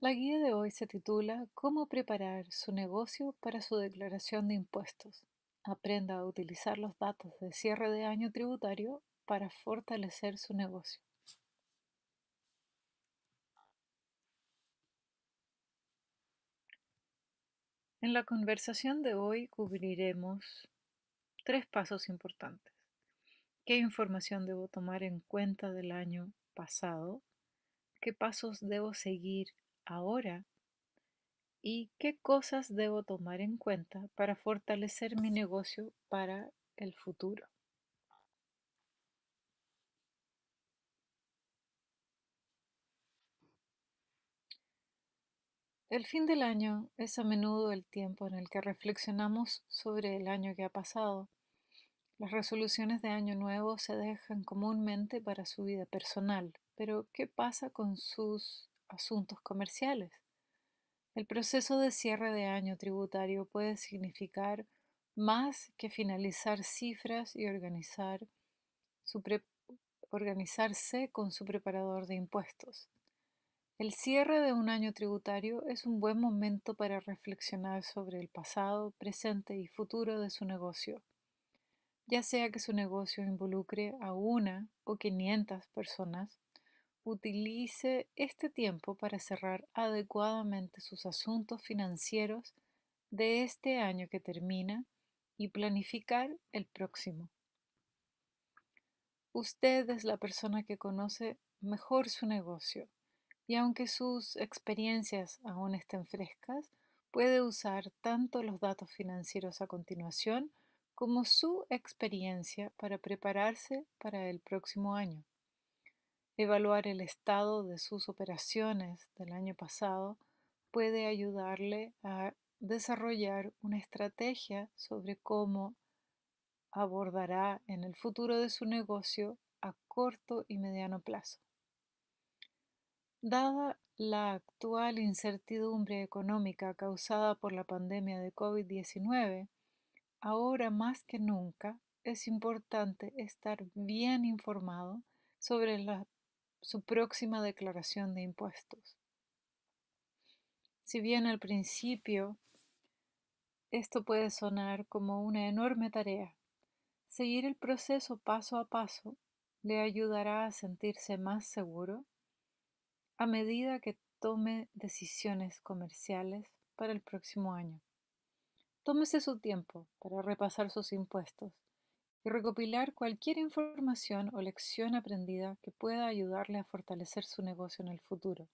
La guía de hoy se titula Cómo preparar su negocio para su declaración de impuestos. Aprenda a utilizar los datos de cierre de año tributario para fortalecer su negocio. En la conversación de hoy cubriremos tres pasos importantes. ¿Qué información debo tomar en cuenta del año pasado? ¿Qué pasos debo seguir ahora y qué cosas debo tomar en cuenta para fortalecer mi negocio para el futuro. El fin del año es a menudo el tiempo en el que reflexionamos sobre el año que ha pasado. Las resoluciones de año nuevo se dejan comúnmente para su vida personal, pero ¿qué pasa con sus asuntos comerciales. El proceso de cierre de año tributario puede significar más que finalizar cifras y organizar organizarse con su preparador de impuestos. El cierre de un año tributario es un buen momento para reflexionar sobre el pasado, presente y futuro de su negocio, ya sea que su negocio involucre a una o 500 personas utilice este tiempo para cerrar adecuadamente sus asuntos financieros de este año que termina y planificar el próximo. Usted es la persona que conoce mejor su negocio y aunque sus experiencias aún estén frescas, puede usar tanto los datos financieros a continuación como su experiencia para prepararse para el próximo año. Evaluar el estado de sus operaciones del año pasado puede ayudarle a desarrollar una estrategia sobre cómo abordará en el futuro de su negocio a corto y mediano plazo. Dada la actual incertidumbre económica causada por la pandemia de COVID-19, ahora más que nunca es importante estar bien informado sobre las su próxima declaración de impuestos. Si bien al principio esto puede sonar como una enorme tarea, seguir el proceso paso a paso le ayudará a sentirse más seguro a medida que tome decisiones comerciales para el próximo año. Tómese su tiempo para repasar sus impuestos y recopilar cualquier información o lección aprendida que pueda ayudarle a fortalecer su negocio en el futuro.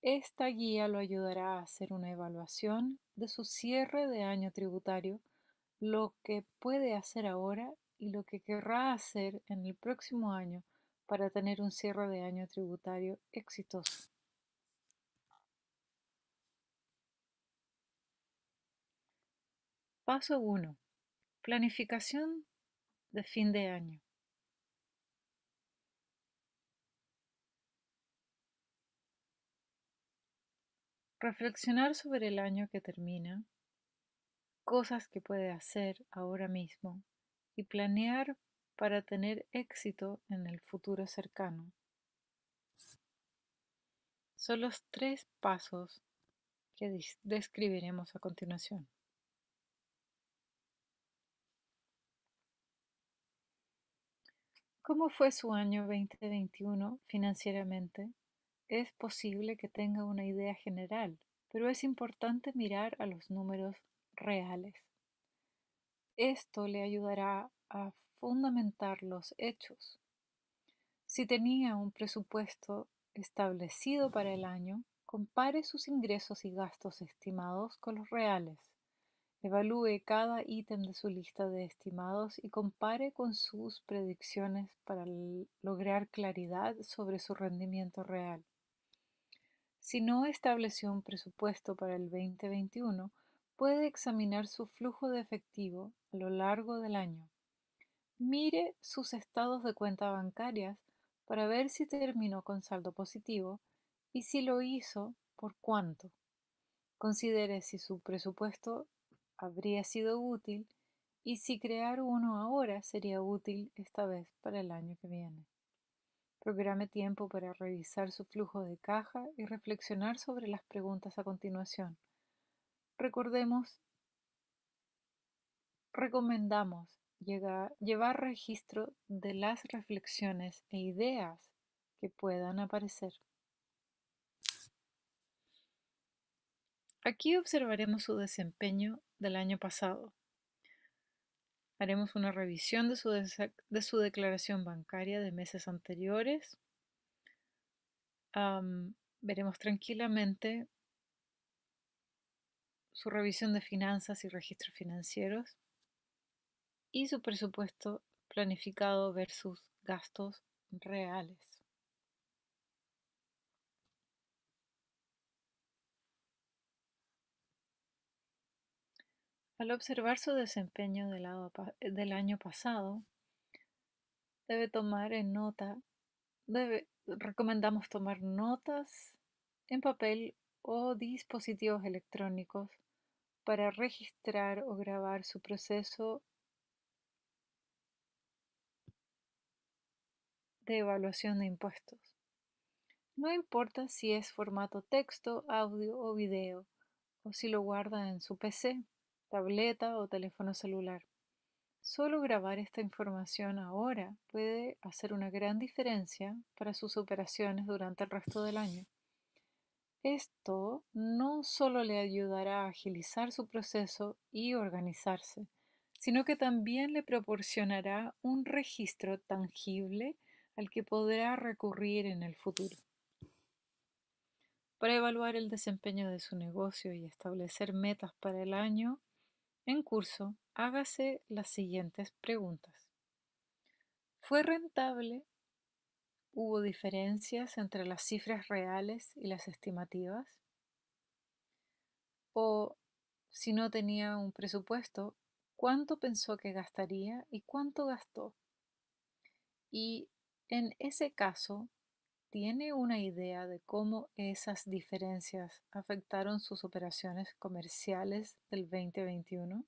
Esta guía lo ayudará a hacer una evaluación de su cierre de año tributario, lo que puede hacer ahora y lo que querrá hacer en el próximo año para tener un cierre de año tributario exitoso. Paso 1. Planificación de fin de año. Reflexionar sobre el año que termina, cosas que puede hacer ahora mismo y planear para tener éxito en el futuro cercano. Son los tres pasos que describiremos a continuación. ¿Cómo fue su año 2021 financieramente? Es posible que tenga una idea general, pero es importante mirar a los números reales. Esto le ayudará a fundamentar los hechos. Si tenía un presupuesto establecido para el año, compare sus ingresos y gastos estimados con los reales. Evalúe cada ítem de su lista de estimados y compare con sus predicciones para lograr claridad sobre su rendimiento real. Si no estableció un presupuesto para el 2021, puede examinar su flujo de efectivo a lo largo del año. Mire sus estados de cuenta bancarias para ver si terminó con saldo positivo y si lo hizo, por cuánto. Considere si su presupuesto habría sido útil y si crear uno ahora sería útil esta vez para el año que viene. Programe tiempo para revisar su flujo de caja y reflexionar sobre las preguntas a continuación. Recordemos, recomendamos llevar registro de las reflexiones e ideas que puedan aparecer. Aquí observaremos su desempeño del año pasado. Haremos una revisión de su, de su declaración bancaria de meses anteriores. veremos tranquilamente su revisión de finanzas y registros financieros y su presupuesto planificado versus gastos reales. Al observar su desempeño eh, del, año pasado, debe tomar en nota, recomendamos tomar notas en papel o dispositivos electrónicos para registrar o grabar su proceso de evaluación de impuestos. No importa si es formato texto, audio o video, o si lo guarda en su PC tableta o teléfono celular. Solo grabar esta información ahora puede hacer una gran diferencia para sus operaciones durante el resto del año. Esto no solo le ayudará a agilizar su proceso y organizarse, sino que también le proporcionará un registro tangible al que podrá recurrir en el futuro. Para evaluar el desempeño de su negocio y establecer metas para el año, en curso, hágase las siguientes preguntas. ¿Fue rentable? ¿Hubo diferencias entre las cifras reales y las estimativas? ¿O si no tenía un presupuesto, cuánto pensó que gastaría y cuánto gastó? Y en ese caso, tiene una idea de cómo esas diferencias afectaron sus operaciones comerciales del 2021?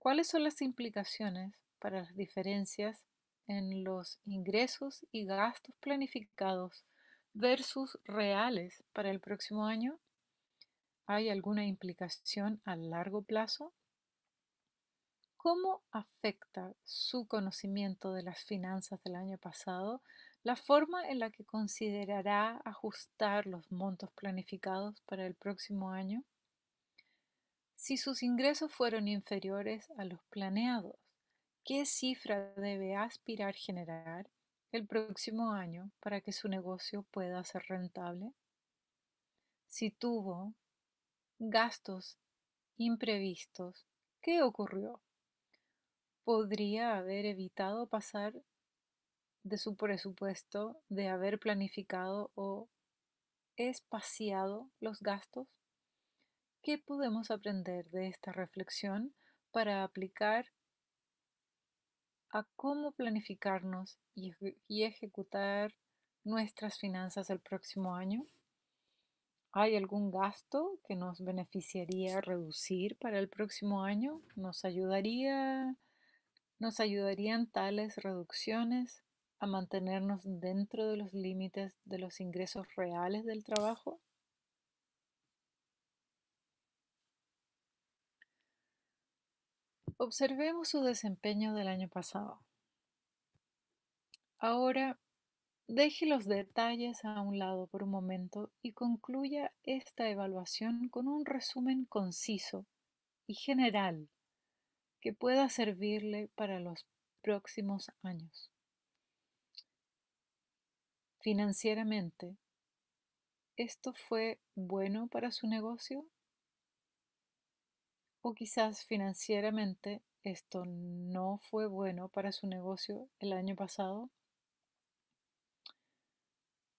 ¿Cuáles son las implicaciones para las diferencias en los ingresos y gastos planificados versus reales para el próximo año? ¿Hay alguna implicación a largo plazo? ¿Cómo afecta su conocimiento de las finanzas del año pasado la forma en la que considerará ajustar los montos planificados para el próximo año si sus ingresos fueron inferiores a los planeados, ¿qué cifra debe aspirar generar el próximo año para que su negocio pueda ser rentable? Si tuvo gastos imprevistos, ¿qué ocurrió? ¿Podría haber evitado pasar de su presupuesto de haber planificado o espaciado los gastos? ¿Qué podemos aprender de esta reflexión para aplicar a cómo planificarnos y, ejecutar nuestras finanzas el próximo año? ¿Hay algún gasto que nos beneficiaría reducir para el próximo año? ¿Nos ayudaría? ¿Nos ayudarían tales reducciones? a mantenernos dentro de los límites de los ingresos reales del trabajo? Observemos su desempeño del año pasado. Ahora, deje los detalles a un lado por un momento y concluya esta evaluación con un resumen conciso y general que pueda servirle para los próximos años financieramente, ¿esto fue bueno para su negocio? O quizás financieramente esto no fue bueno para su negocio el año pasado.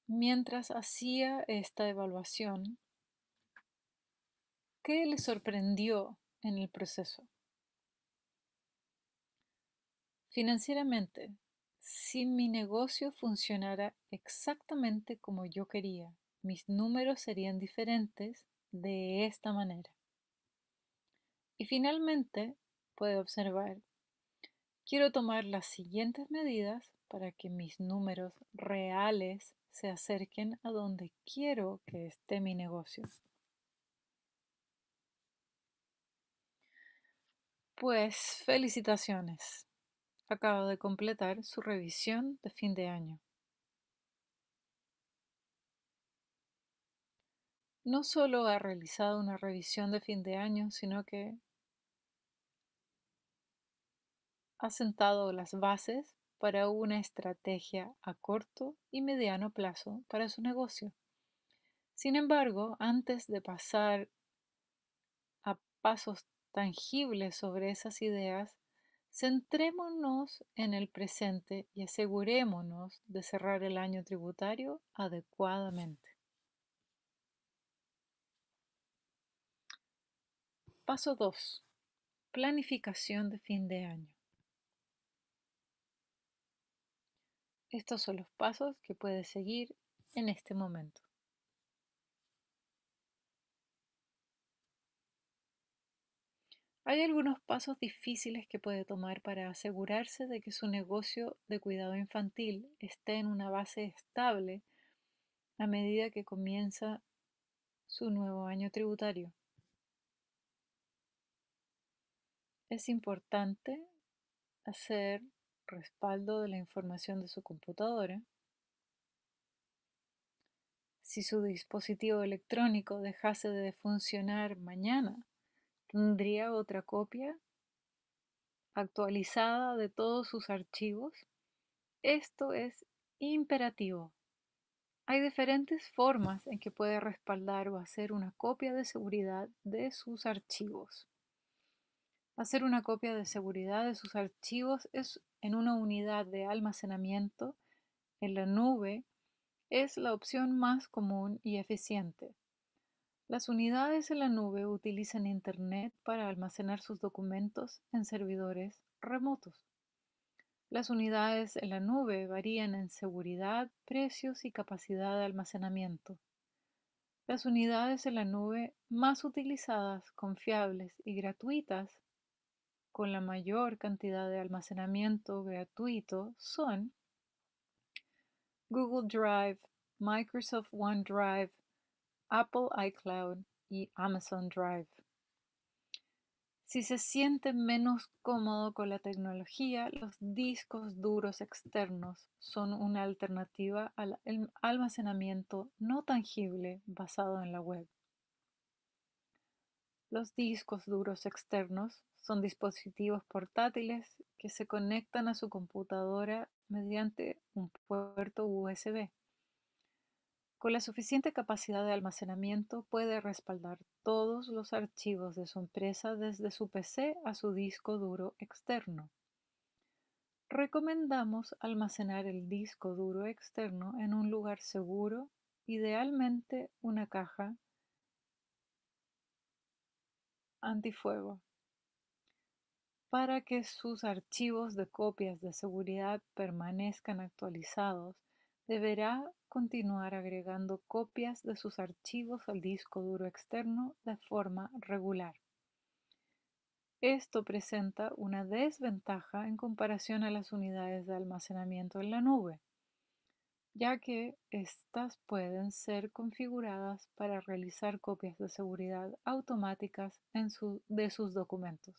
Mientras hacía esta evaluación, ¿qué le sorprendió en el proceso? Financieramente, si mi negocio funcionara exactamente como yo quería, mis números serían diferentes de esta manera. Y finalmente, puede observar, quiero tomar las siguientes medidas para que mis números reales se acerquen a donde quiero que esté mi negocio. Pues felicitaciones acaba de completar su revisión de fin de año. No solo ha realizado una revisión de fin de año, sino que ha sentado las bases para una estrategia a corto y mediano plazo para su negocio. Sin embargo, antes de pasar a pasos tangibles sobre esas ideas, Centrémonos en el presente y asegurémonos de cerrar el año tributario adecuadamente. Paso 2. Planificación de fin de año. Estos son los pasos que puedes seguir en este momento. Hay algunos pasos difíciles que puede tomar para asegurarse de que su negocio de cuidado infantil esté en una base estable a medida que comienza su nuevo año tributario. Es importante hacer respaldo de la información de su computadora. Si su dispositivo electrónico dejase de funcionar mañana, tendría otra copia actualizada de todos sus archivos. Esto es imperativo. Hay diferentes formas en que puede respaldar o hacer una copia de seguridad de sus archivos. Hacer una copia de seguridad de sus archivos es en una unidad de almacenamiento en la nube es la opción más común y eficiente. Las unidades en la nube utilizan Internet para almacenar sus documentos en servidores remotos. Las unidades en la nube varían en seguridad, precios y capacidad de almacenamiento. Las unidades en la nube más utilizadas, confiables y gratuitas, con la mayor cantidad de almacenamiento gratuito, son Google Drive, Microsoft OneDrive, Apple iCloud y Amazon Drive. Si se siente menos cómodo con la tecnología, los discos duros externos son una alternativa al almacenamiento no tangible basado en la web. Los discos duros externos son dispositivos portátiles que se conectan a su computadora mediante un puerto USB. Con la suficiente capacidad de almacenamiento puede respaldar todos los archivos de su empresa desde su PC a su disco duro externo. Recomendamos almacenar el disco duro externo en un lugar seguro, idealmente una caja antifuego, para que sus archivos de copias de seguridad permanezcan actualizados Deberá continuar agregando copias de sus archivos al disco duro externo de forma regular. Esto presenta una desventaja en comparación a las unidades de almacenamiento en la nube, ya que estas pueden ser configuradas para realizar copias de seguridad automáticas de sus documentos.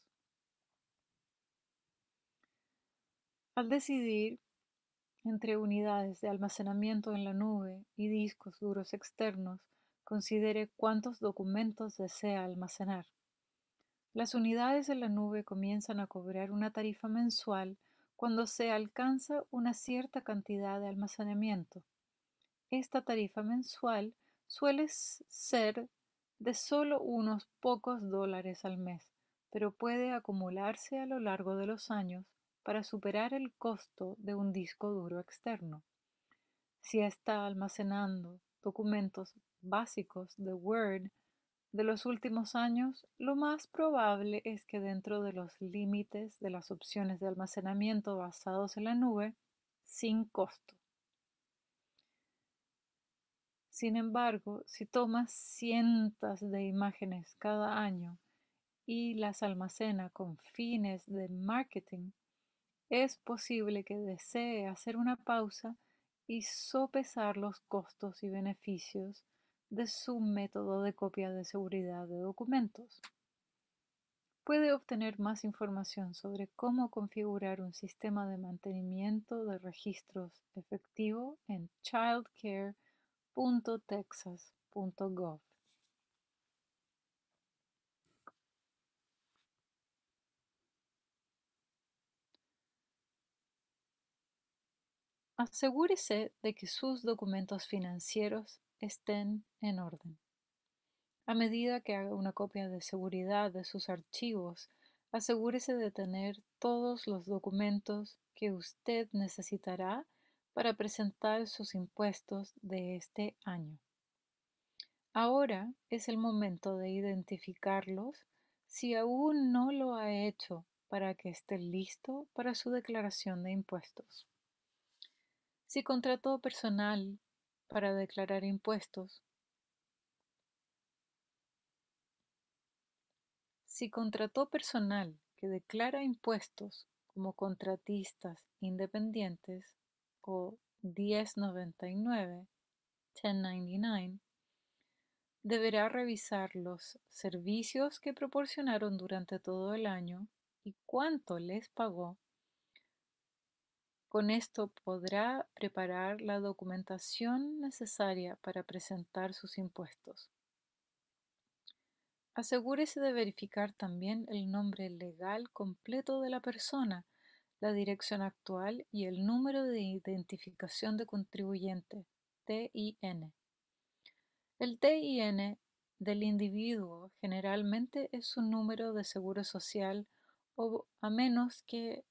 Al decidir entre unidades de almacenamiento en la nube y discos duros externos, considere cuántos documentos desea almacenar. Las unidades en la nube comienzan a cobrar una tarifa mensual cuando se alcanza una cierta cantidad de almacenamiento. Esta tarifa mensual suele ser de solo unos pocos dólares al mes, pero puede acumularse a lo largo de los años para superar el costo de un disco duro externo. Si está almacenando documentos básicos de Word de los últimos años, lo más probable es que dentro de los límites de las opciones de almacenamiento basados en la nube, sin costo. Sin embargo, si tomas cientos de imágenes cada año y las almacena con fines de marketing, es posible que desee hacer una pausa y sopesar los costos y beneficios de su método de copia de seguridad de documentos. Puede obtener más información sobre cómo configurar un sistema de mantenimiento de registros efectivo en childcare.texas.gov. asegúrese de que sus documentos financieros estén en orden. A medida que haga una copia de seguridad de sus archivos, asegúrese de tener todos los documentos que usted necesitará para presentar sus impuestos de este año. Ahora es el momento de identificarlos si aún no lo ha hecho para que esté listo para su declaración de impuestos si contrató personal para declarar impuestos, si contrató personal que declara impuestos como contratistas independientes o 1099, 1099, deberá revisar los servicios que proporcionaron durante todo el año y cuánto les pagó con esto podrá preparar la documentación necesaria para presentar sus impuestos. Asegúrese de verificar también el nombre legal completo de la persona, la dirección actual y el número de identificación de contribuyente, TIN. El TIN del individuo generalmente es un número de seguro social o a menos que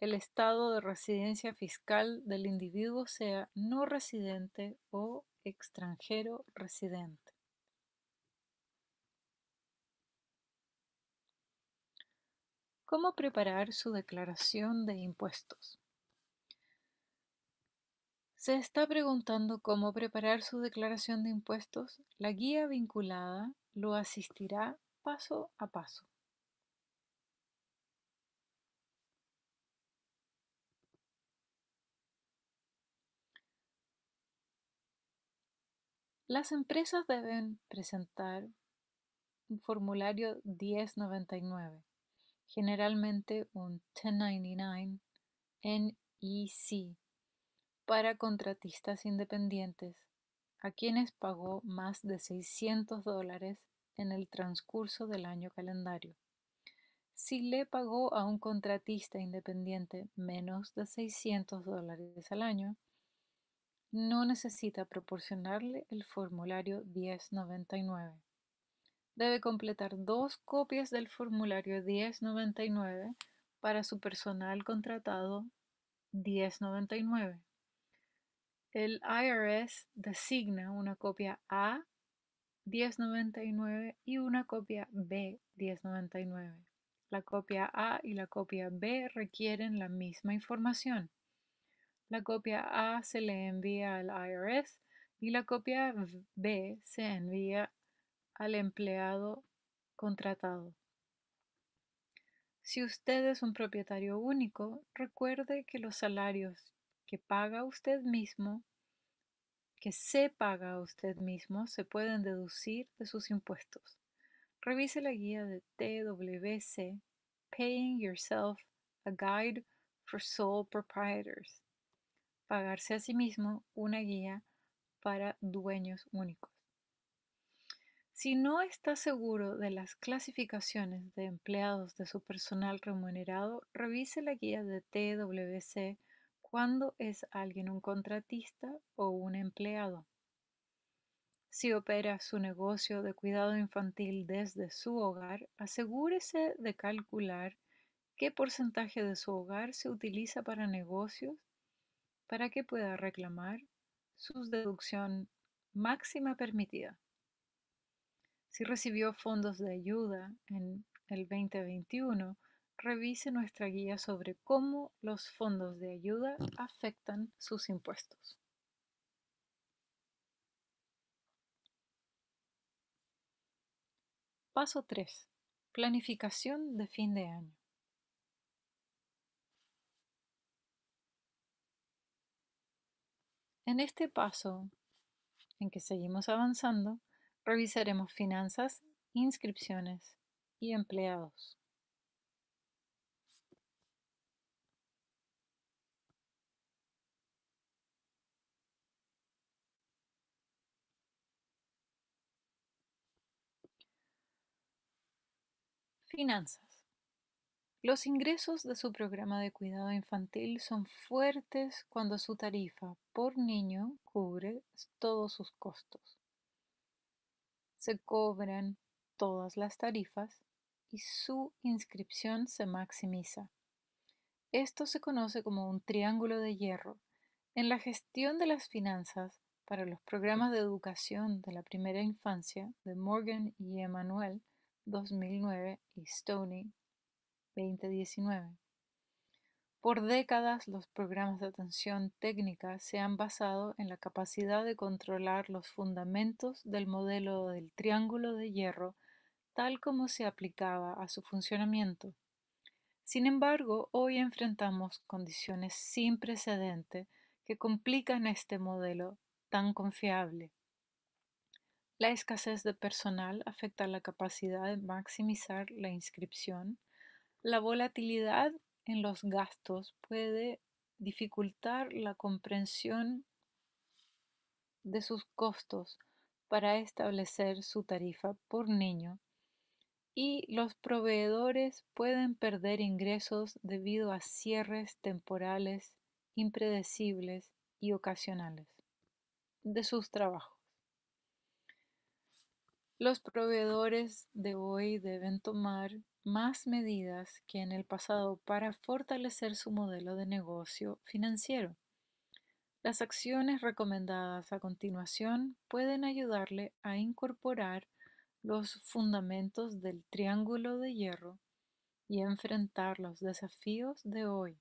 el estado de residencia fiscal del individuo sea no residente o extranjero residente. ¿Cómo preparar su declaración de impuestos? ¿Se está preguntando cómo preparar su declaración de impuestos? La guía vinculada lo asistirá paso a paso. Las empresas deben presentar un formulario 1099, generalmente un 1099 NEC, para contratistas independientes, a quienes pagó más de 600 dólares en el transcurso del año calendario. Si le pagó a un contratista independiente menos de 600 dólares al año, no necesita proporcionarle el formulario 1099. Debe completar dos copias del formulario 1099 para su personal contratado 1099. El IRS designa una copia A 1099 y una copia B 1099. La copia A y la copia B requieren la misma información. La copia A se le envía al IRS y la copia B se envía al empleado contratado. Si usted es un propietario único, recuerde que los salarios que paga usted mismo, que se paga a usted mismo, se pueden deducir de sus impuestos. Revise la guía de TWC, Paying Yourself, a Guide for Sole Proprietors, pagarse a sí mismo una guía para dueños únicos. Si no está seguro de las clasificaciones de empleados de su personal remunerado, revise la guía de TWC cuando es alguien un contratista o un empleado. Si opera su negocio de cuidado infantil desde su hogar, asegúrese de calcular qué porcentaje de su hogar se utiliza para negocios para que pueda reclamar su deducción máxima permitida. Si recibió fondos de ayuda en el 2021, revise nuestra guía sobre cómo los fondos de ayuda mm. afectan sus impuestos. Paso 3. Planificación de fin de año. En este paso en que seguimos avanzando, revisaremos finanzas, inscripciones y empleados. Finanzas. Los ingresos de su programa de cuidado infantil son fuertes cuando su tarifa por niño cubre todos sus costos. Se cobran todas las tarifas y su inscripción se maximiza. Esto se conoce como un triángulo de hierro. En la gestión de las finanzas para los programas de educación de la primera infancia de Morgan y Emanuel, 2009 y Stoney, 2019. Por décadas los programas de atención técnica se han basado en la capacidad de controlar los fundamentos del modelo del triángulo de hierro tal como se aplicaba a su funcionamiento. Sin embargo, hoy enfrentamos condiciones sin precedente que complican este modelo tan confiable. La escasez de personal afecta la capacidad de maximizar la inscripción, la volatilidad en los gastos puede dificultar la comprensión de sus costos para establecer su tarifa por niño y los proveedores pueden perder ingresos debido a cierres temporales impredecibles y ocasionales de sus trabajos. Los proveedores de hoy deben tomar más medidas que en el pasado para fortalecer su modelo de negocio financiero. Las acciones recomendadas a continuación pueden ayudarle a incorporar los fundamentos del triángulo de hierro y enfrentar los desafíos de hoy.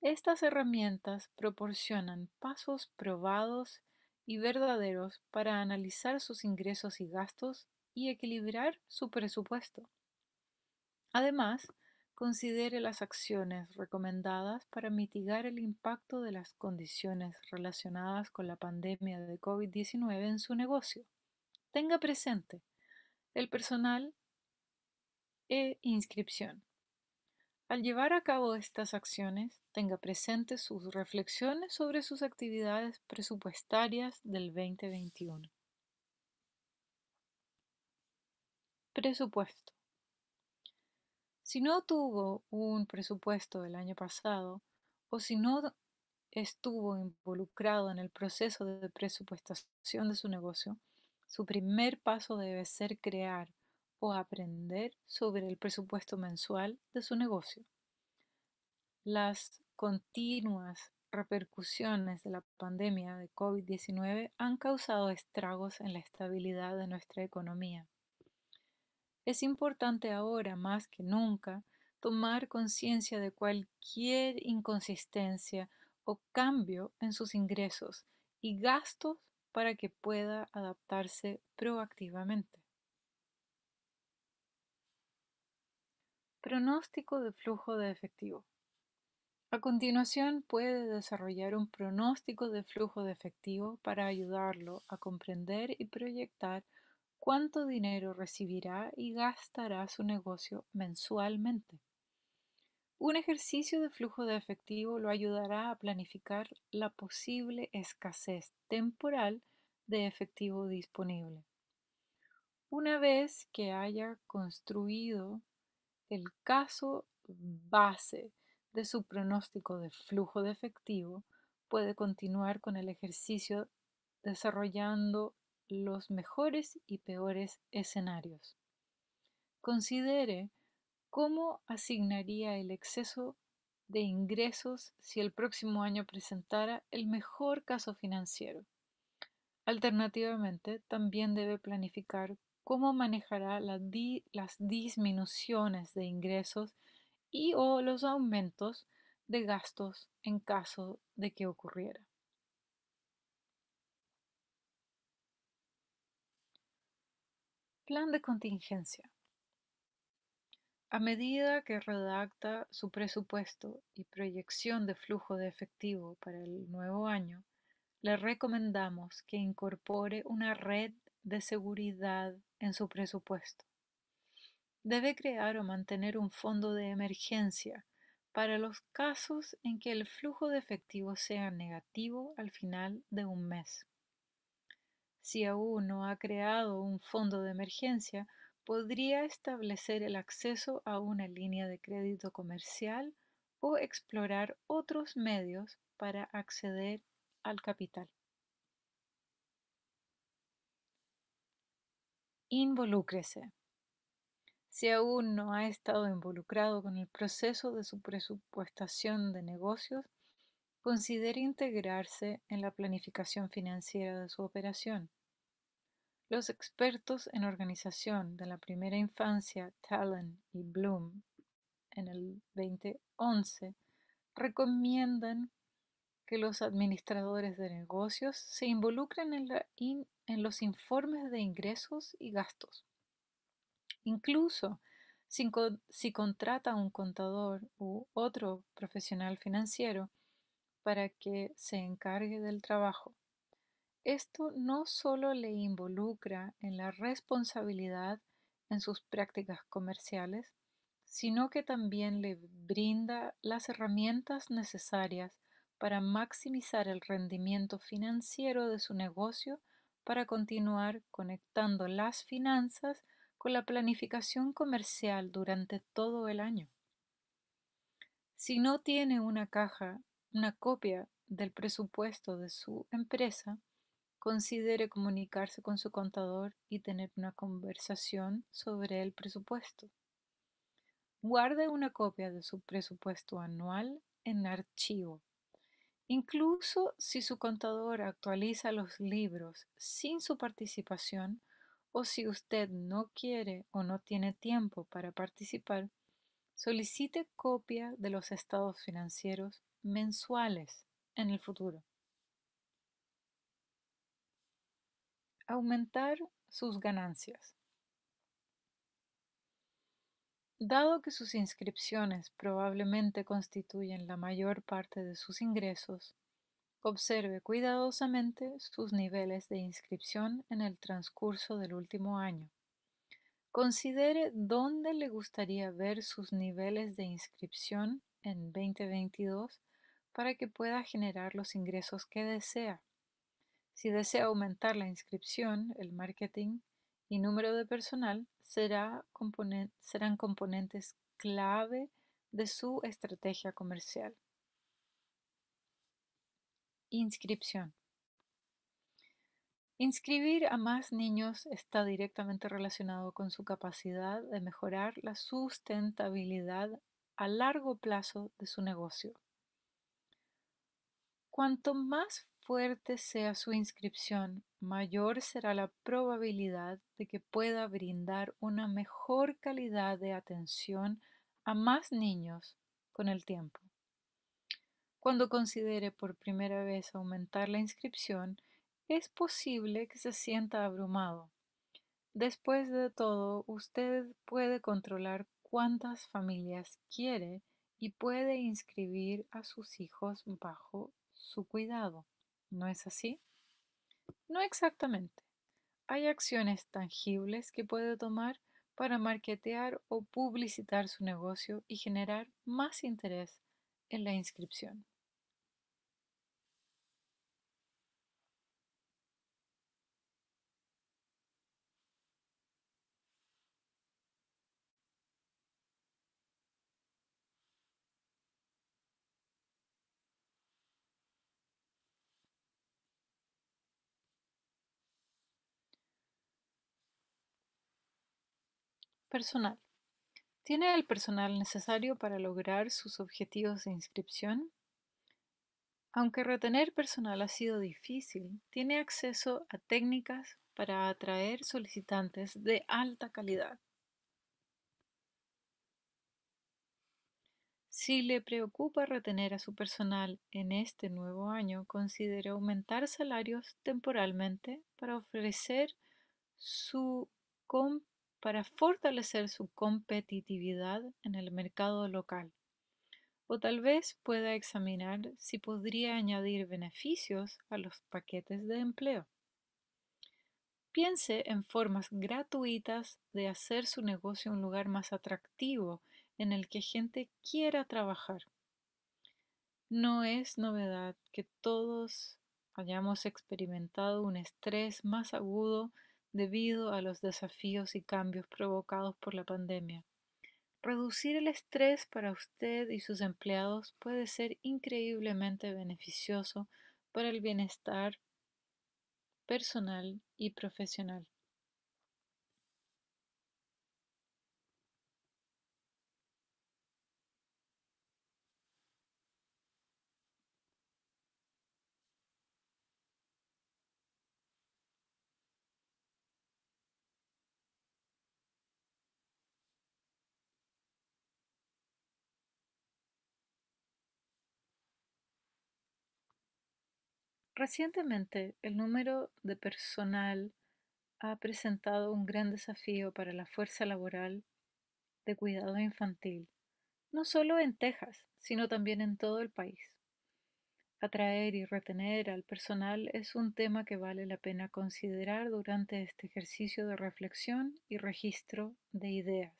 Estas herramientas proporcionan pasos probados y verdaderos para analizar sus ingresos y gastos y equilibrar su presupuesto. Además, considere las acciones recomendadas para mitigar el impacto de las condiciones relacionadas con la pandemia de COVID-19 en su negocio. Tenga presente el personal e inscripción. Al llevar a cabo estas acciones, tenga presente sus reflexiones sobre sus actividades presupuestarias del 2021. Presupuesto. Si no tuvo un presupuesto el año pasado o si no estuvo involucrado en el proceso de presupuestación de su negocio, su primer paso debe ser crear o aprender sobre el presupuesto mensual de su negocio. Las continuas repercusiones de la pandemia de COVID-19 han causado estragos en la estabilidad de nuestra economía. Es importante ahora más que nunca tomar conciencia de cualquier inconsistencia o cambio en sus ingresos y gastos para que pueda adaptarse proactivamente. Pronóstico de flujo de efectivo. A continuación puede desarrollar un pronóstico de flujo de efectivo para ayudarlo a comprender y proyectar cuánto dinero recibirá y gastará su negocio mensualmente. Un ejercicio de flujo de efectivo lo ayudará a planificar la posible escasez temporal de efectivo disponible. Una vez que haya construido el caso base de su pronóstico de flujo de efectivo, puede continuar con el ejercicio desarrollando los mejores y peores escenarios. Considere cómo asignaría el exceso de ingresos si el próximo año presentara el mejor caso financiero. Alternativamente, también debe planificar cómo manejará las disminuciones de ingresos y o los aumentos de gastos en caso de que ocurriera. Plan de contingencia. A medida que redacta su presupuesto y proyección de flujo de efectivo para el nuevo año, le recomendamos que incorpore una red de seguridad en su presupuesto. Debe crear o mantener un fondo de emergencia para los casos en que el flujo de efectivo sea negativo al final de un mes si aún no ha creado un fondo de emergencia, podría establecer el acceso a una línea de crédito comercial o explorar otros medios para acceder al capital. Involúcrese. Si aún no ha estado involucrado con el proceso de su presupuestación de negocios, Considere integrarse en la planificación financiera de su operación. Los expertos en organización de la primera infancia, Talon y Bloom, en el 2011, recomiendan que los administradores de negocios se involucren en, los informes de ingresos y gastos. Incluso si, contrata un contador u otro profesional financiero, para que se encargue del trabajo. Esto no solo le involucra en la responsabilidad en sus prácticas comerciales, sino que también le brinda las herramientas necesarias para maximizar el rendimiento financiero de su negocio para continuar conectando las finanzas con la planificación comercial durante todo el año. Si no tiene una caja una copia del presupuesto de su empresa, considere comunicarse con su contador y tener una conversación sobre el presupuesto. Guarde una copia de su presupuesto anual en archivo. Incluso si su contador actualiza los libros sin su participación o si usted no quiere o no tiene tiempo para participar, solicite copia de los estados financieros mensuales en el futuro. Aumentar sus ganancias. Dado que sus inscripciones probablemente constituyen la mayor parte de sus ingresos, observe cuidadosamente sus niveles de inscripción en el transcurso del último año. Considere dónde le gustaría ver sus niveles de inscripción en 2022 para que pueda generar los ingresos que desea. Si desea aumentar la inscripción, el marketing y número de personal, será serán componentes clave de su estrategia comercial. Inscripción. Inscribir a más niños está directamente relacionado con su capacidad de mejorar la sustentabilidad a largo plazo de su negocio. Cuanto más fuerte sea su inscripción, mayor será la probabilidad de que pueda brindar una mejor calidad de atención a más niños con el tiempo. Cuando considere por primera vez aumentar la inscripción, es posible que se sienta abrumado. Después de todo, usted puede controlar cuántas familias quiere y puede inscribir a sus hijos bajo su cuidado. ¿No es así? No exactamente. Hay acciones tangibles que puede tomar para marketear o publicitar su negocio y generar más interés en la inscripción. Personal. ¿Tiene el personal necesario para lograr sus objetivos de inscripción? Aunque retener personal ha sido difícil, tiene acceso a técnicas para atraer solicitantes de alta calidad. Si le preocupa retener a su personal en este nuevo año, considere aumentar salarios temporalmente para ofrecer su competencia para fortalecer su competitividad en el mercado local. O tal vez pueda examinar si podría añadir beneficios a los paquetes de empleo. Piense en formas gratuitas de hacer su negocio un lugar más atractivo en el que gente quiera trabajar. No es novedad que todos hayamos experimentado un estrés más agudo debido a los desafíos y cambios provocados por la pandemia. Reducir el estrés para usted y sus empleados puede ser increíblemente beneficioso para el bienestar personal y profesional. Recientemente, el número de personal ha presentado un gran desafío para la fuerza laboral de cuidado infantil, no solo en Texas, sino también en todo el país. Atraer y retener al personal es un tema que vale la pena considerar durante este ejercicio de reflexión y registro de ideas.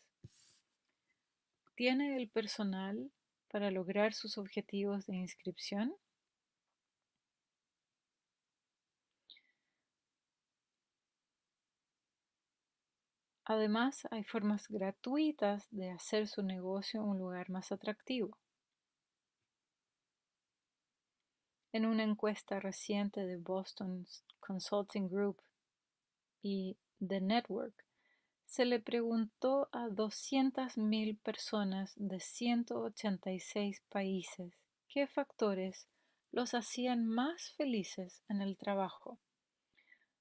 ¿Tiene el personal para lograr sus objetivos de inscripción? Además, hay formas gratuitas de hacer su negocio un lugar más atractivo. En una encuesta reciente de Boston Consulting Group y The Network, se le preguntó a 200.000 personas de 186 países qué factores los hacían más felices en el trabajo.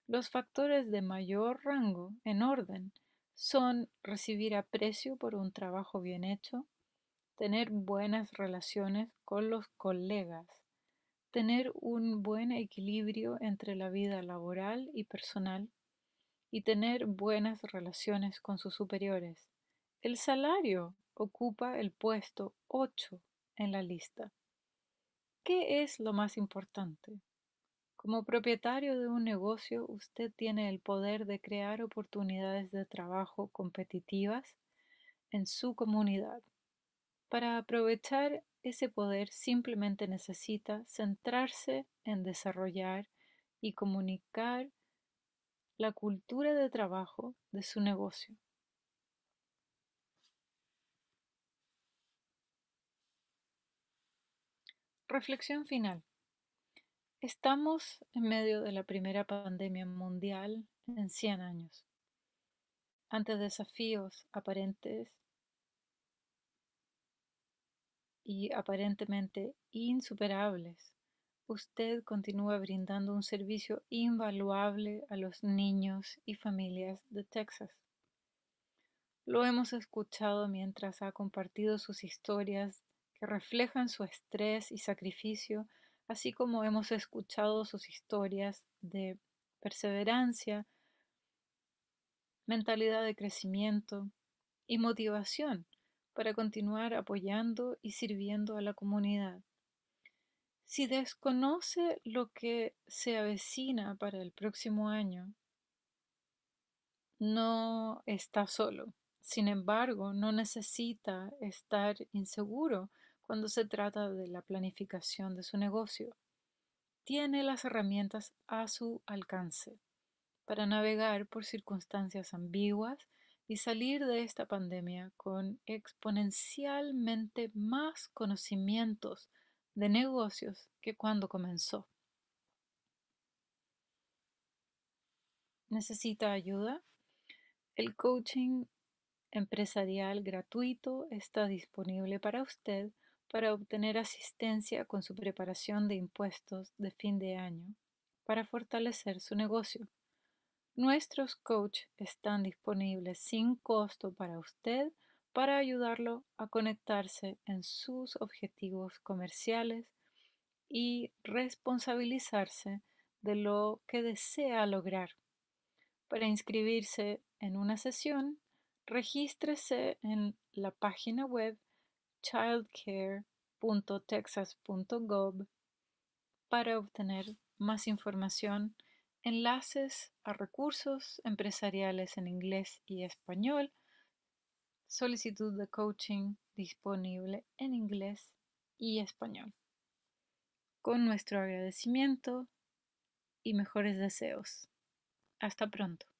Los factores de mayor rango en orden son recibir aprecio por un trabajo bien hecho, tener buenas relaciones con los colegas, tener un buen equilibrio entre la vida laboral y personal y tener buenas relaciones con sus superiores. El salario ocupa el puesto 8 en la lista. ¿Qué es lo más importante? Como propietario de un negocio, usted tiene el poder de crear oportunidades de trabajo competitivas en su comunidad. Para aprovechar ese poder simplemente necesita centrarse en desarrollar y comunicar la cultura de trabajo de su negocio. Reflexión final. Estamos en medio de la primera pandemia mundial en 100 años, ante desafíos aparentes y aparentemente insuperables. Usted continúa brindando un servicio invaluable a los niños y familias de Texas. Lo hemos escuchado mientras ha compartido sus historias que reflejan su estrés y sacrificio así como hemos escuchado sus historias de perseverancia, mentalidad de crecimiento y motivación para continuar apoyando y sirviendo a la comunidad. Si desconoce lo que se avecina para el próximo año, no está solo. Sin embargo, no necesita estar inseguro cuando se trata de la planificación de su negocio. Tiene las herramientas a su alcance para navegar por circunstancias ambiguas y salir de esta pandemia con exponencialmente más conocimientos de negocios que cuando comenzó. ¿Necesita ayuda? El coaching empresarial gratuito está disponible para usted para obtener asistencia con su preparación de impuestos de fin de año para fortalecer su negocio. Nuestros coaches están disponibles sin costo para usted para ayudarlo a conectarse en sus objetivos comerciales y responsabilizarse de lo que desea lograr. Para inscribirse en una sesión, regístrese en la página web childcare.texas.gov para obtener más información, enlaces a recursos empresariales en inglés y español, solicitud de coaching disponible en inglés y español. Con nuestro agradecimiento y mejores deseos. Hasta pronto.